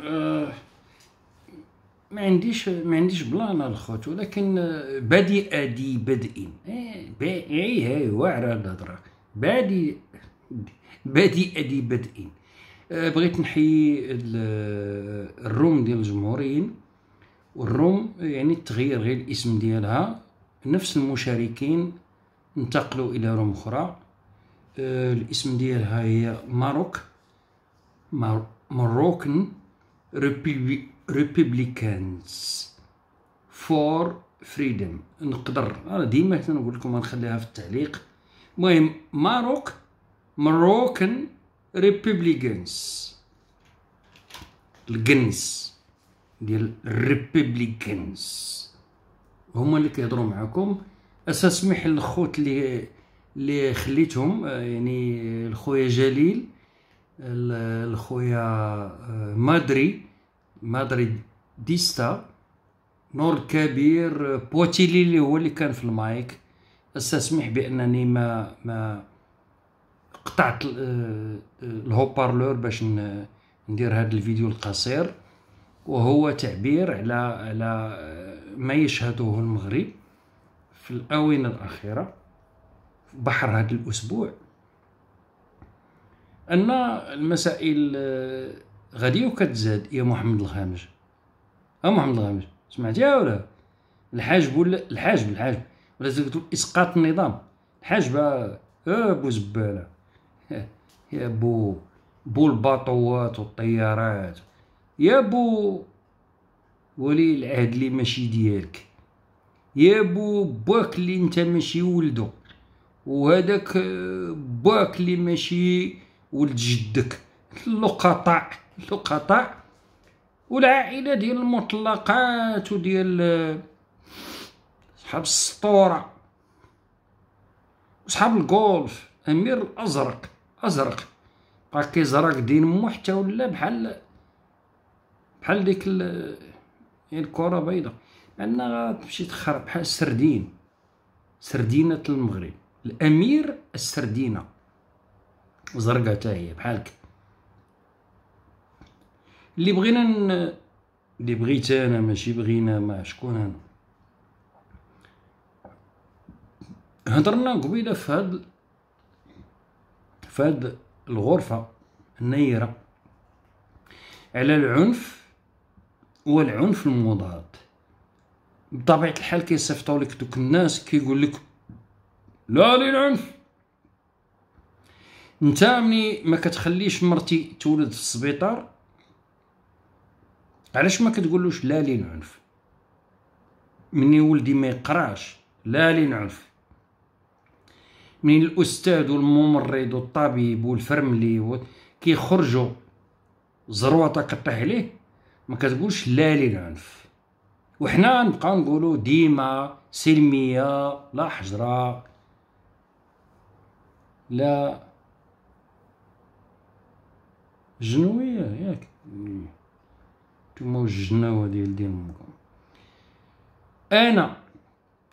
آه، ما عنديش ما عنديش بلان الخوت ولكن بديئه آه، دي بدء اي هي إيه، إيه، واعره الهضره بادي بديئه ادي بدء آه، بغيت نحيي الروم ديال الجمهوريين والروم يعني تغير غير الاسم ديالها نفس المشاركين انتقلوا الى روم اخرى الاسم ديالها هي ماروك ماروكن ريبيبليكانز فور فريدم نقدر انا ديما كنقول لكم غنخليها في التعليق المهم ماروك مروكن ريبوبليكانز الجنس ديال الريبوبليكانز هما اللي كيهضروا معكم اساس محل الخوت اللي اللي خليتهم آه، يعني الخويا جليل الخويا آه، مادري مادري ديستا نور كبير آه، بوتيلي اللي هو اللي كان في المايك استسمح بانني ما ما قطعت آه، الهوبارلور باش ندير هذا الفيديو القصير وهو تعبير على على ما يشهده المغرب في الاونه الاخيره بحر هذا الاسبوع ان المسائل آه، غادي وكتزاد يا محمد الخامج ها محمد الخامج سمعتيها ولا الحاجب ولا الحاجب الحاجب ولا قلت اسقاط النظام الحاجب آه، ابو زباله يا بو بو الباطوات والطيارات يا بو ولي العهد اللي ماشي ديالك يا بو باك اللي انت ماشي ولدو وهذاك آه، باك اللي ماشي ولد جدك اللقطاء اللقطاء والعائله ديال المطلقات وديال آه، صحاب السطوره وصحاب الجولف امير الازرق ازرق بقى كيزرق دين مو حتى ولا بحال بحال ديك آه، الكره بيضاء انا غتمشي تخرب بحال السردين سردينه المغرب الامير السردينه زرقاء حتى هي بحالك اللي بغينا ن... اللي بغيت انا ماشي بغينا ما شكون انا هضرنا قبيله في هاد في هاد الغرفه النيره على العنف والعنف المضاد بطبيعه الحال كيصيفطوا لك دوك الناس كيقول لك لا للعنف انت ملي ما كتخليش مرتي تولد في السبيطار علاش ما كتقولوش لا للعنف مني ولدي ما يقراش لا للعنف من الاستاذ والممرض والطبيب والفرملي كيخرجوا زروطه كطيح عليه ما كتقولش لا للعنف وحنا نبقاو نقولوا ديما سلميه لا حجره لا جنويه ياك نتوما الجناوه ديال ديال امكم انا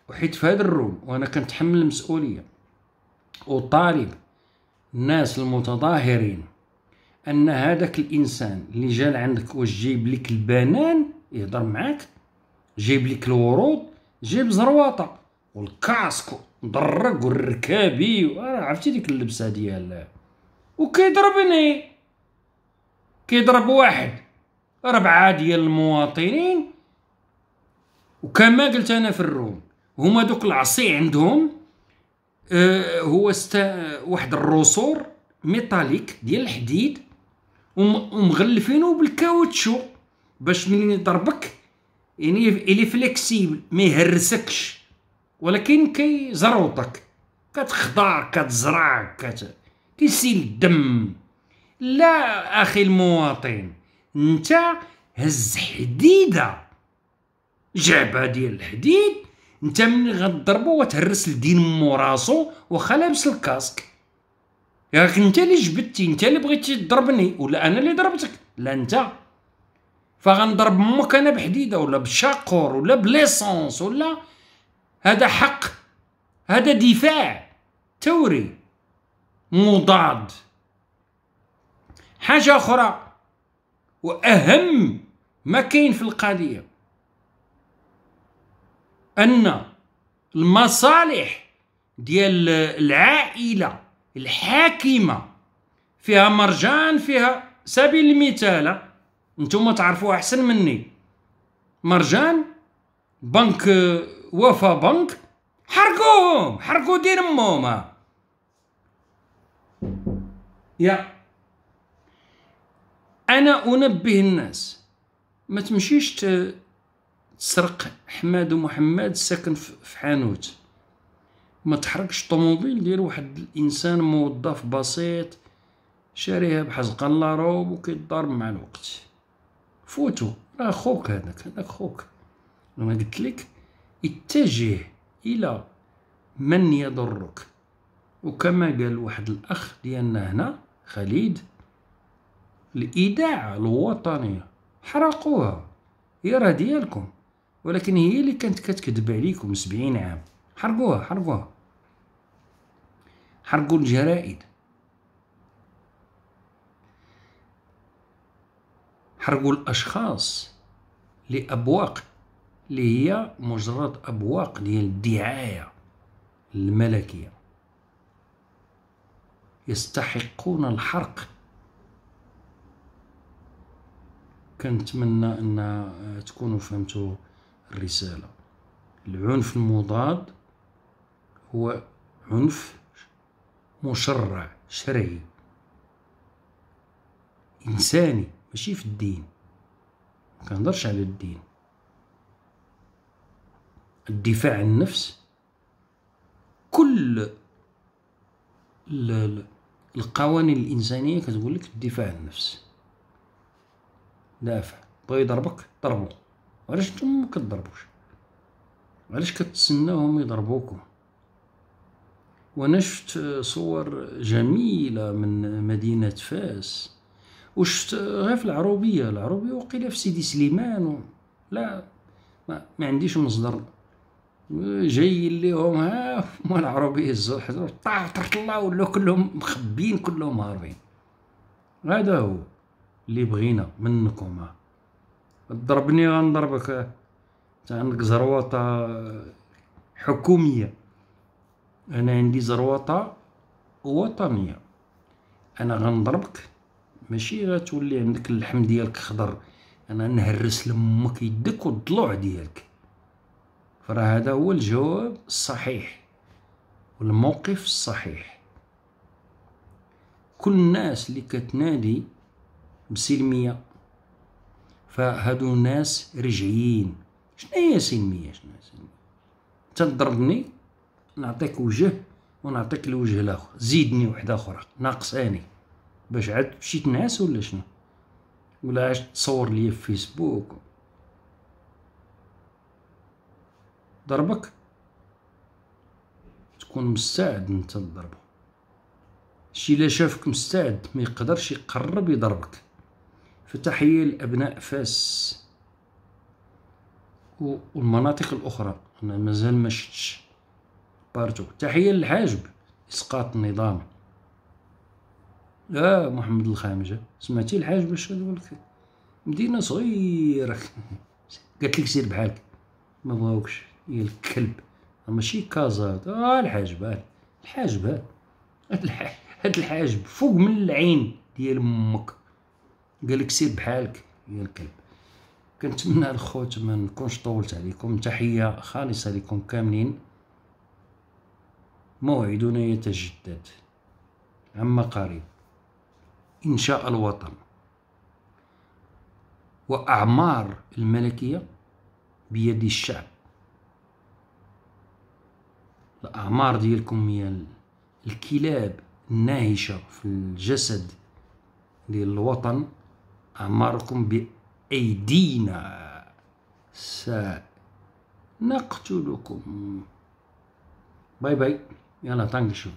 وحيت في هذا الروم وانا كنتحمل المسؤوليه وطالب الناس المتظاهرين ان هذاك الانسان اللي جا لعندك واش جايب لك البنان يهضر معاك جايب لك الورود جايب زرواطه والكاسكو ضرق والركابي عرفتي ديك اللبسه ديال وكيضربني كيضرب واحد ربعة ديال المواطنين وكما قلت انا في الروم هما دوك العصي عندهم آه هو است واحد الرسور ميتاليك ديال الحديد ومغلفينو بالكاوتشو باش ملي يضربك يعني الي فليكسيبل ما يهرسكش ولكن كيزروطك كتخضع كتزرع كت... كيسيل الدم لا اخي المواطن انت هز حديده جعبه ديال الحديد انت من غتضربو وتهرس الدين مو راسو واخا لابس الكاسك ياك انت اللي جبدتي انت اللي بغيتي تضربني ولا انا اللي ضربتك لا انت فغنضرب امك انا بحديده ولا بشاقور ولا بليسونس ولا هذا حق هذا دفاع ثوري مضاد حاجة أخرى وأهم ما كاين في القضية أن المصالح ديال العائلة الحاكمة فيها مرجان فيها سبيل المثال انتم تعرفوها احسن مني مرجان بنك وفا بنك حرقوهم حرقو دير يا انا انبه الناس ما تمشيش تسرق حماد ومحمد ساكن في حانوت ما تحركش طوموبيل ديال واحد الانسان موظف بسيط شاريها بحزق الله روب وكيضرب مع الوقت فوتو راه خوك هذاك هذاك خوك انا قلت لك اتجه الى من يضرك وكما قال واحد الاخ ديالنا هنا خالد الاذاعه الوطنيه حرقوها هي راه ديالكم ولكن هي اللي كانت كتكذب عليكم سبعين عام حرقوها حرقوها حرقوا الجرائد حرقوا الاشخاص لابواق اللي هي مجرد ابواق ديال الدعايه الملكيه يستحقون الحرق كنتمنى ان آه، تكونوا فهمتوا الرساله العنف المضاد هو عنف مشرع شرعي انساني ماشي في الدين ما كنهضرش على الدين الدفاع عن النفس كل القوانين الانسانيه كتقول لك الدفاع عن النفس دافع بغى يضربك ضربو علاش نتوما ما كتضربوش علاش كتسناوهم يضربوكم وانا شفت صور جميله من مدينه فاس وشفت غير في العروبيه العروبيه وقيله في سيدي سليمان و... لا ما, ما عنديش مصدر جاي ليهم ها ما العروبيه الزو حضروا طاح طرطلا كلهم مخبيين كلهم هاربين هذا هو اللي بغينا منكم ضربني غنضربك عندك زروطة حكومية أنا عندي زروطة وطنية أنا غنضربك ماشي غتولي عندك اللحم ديالك خضر أنا نهرس لمك يدك والضلوع ديالك فراه هذا هو الجواب الصحيح والموقف الصحيح كل الناس اللي كتنادي بسلميه فهادو الناس رجعيين شنو هي سلميه شنو هي سلميه تضربني نعطيك وجه ونعطيك الوجه الاخر زيدني وحده اخرى ناقصاني باش عاد تمشي تنعس ولا شنو ولا عاد تصور لي في فيسبوك ضربك تكون مستعد انت تضربه شي لا شافك مستعد ما يقدرش يقرب يضربك في تحييل أبناء فاس والمناطق الأخرى أنا مازال ما شفتش بارتو تحييل الحاجب إسقاط النظام لا آه محمد الخامجة سمعتي الحاجب اش لك مدينة صغيرة قالت لك سير بحالك ما بغاوكش يا الكلب ماشي كازا اه الحاجب آه الحاجب آه. هاد هاد الحاجب فوق من العين ديال امك قال لك سير بحالك يا الكلب كنتمنى الخوت ما نكونش طولت عليكم تحيه خالصه لكم كاملين موعدنا يتجدد عما قريب انشاء الوطن واعمار الملكيه بيد الشعب الاعمار ديالكم هي الكلاب الناهشه في الجسد للوطن أمركم بأيدينا سنقتلكم باي باي يلا تانكشو